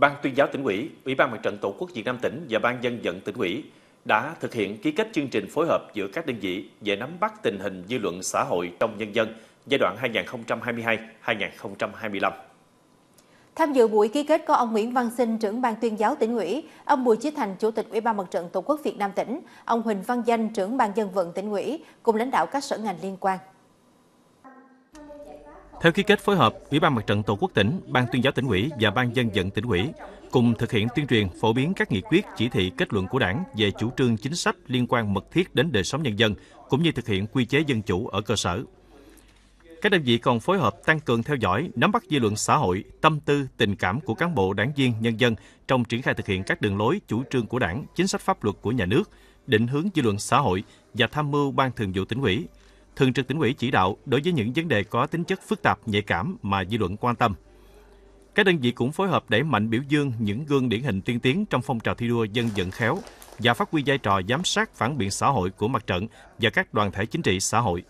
Ban tuyên giáo tỉnh ủy, Ủy ban Mặt trận Tổ quốc Việt Nam tỉnh và Ban dân vận tỉnh ủy đã thực hiện ký kết chương trình phối hợp giữa các đơn vị về nắm bắt tình hình dư luận xã hội trong nhân dân giai đoạn 2022-2025. Tham dự buổi ký kết có ông Nguyễn Văn Sinh, trưởng ban tuyên giáo tỉnh ủy, ông Bùi Chí Thành, chủ tịch Ủy ban Mặt trận Tổ quốc Việt Nam tỉnh, ông Huỳnh Văn Danh, trưởng ban dân vận tỉnh ủy, cùng lãnh đạo các sở ngành liên quan. Theo ký kết phối hợp, Ủy ban Mặt trận Tổ quốc tỉnh, Ban tuyên giáo tỉnh ủy và Ban dân vận tỉnh ủy cùng thực hiện tuyên truyền phổ biến các nghị quyết, chỉ thị, kết luận của Đảng về chủ trương chính sách liên quan mật thiết đến đời sống nhân dân cũng như thực hiện quy chế dân chủ ở cơ sở. Các đơn vị còn phối hợp tăng cường theo dõi, nắm bắt dư luận xã hội, tâm tư, tình cảm của cán bộ, đảng viên, nhân dân trong triển khai thực hiện các đường lối, chủ trương của Đảng, chính sách pháp luật của nhà nước, định hướng dư luận xã hội và tham mưu Ban Thường vụ tỉnh ủy, Thường trực tỉnh ủy chỉ đạo đối với những vấn đề có tính chất phức tạp, nhạy cảm mà dư luận quan tâm. Các đơn vị cũng phối hợp đẩy mạnh biểu dương những gương điển hình tiên tiến trong phong trào thi đua dân vận khéo và phát huy vai trò giám sát phản biện xã hội của mặt trận và các đoàn thể chính trị xã hội.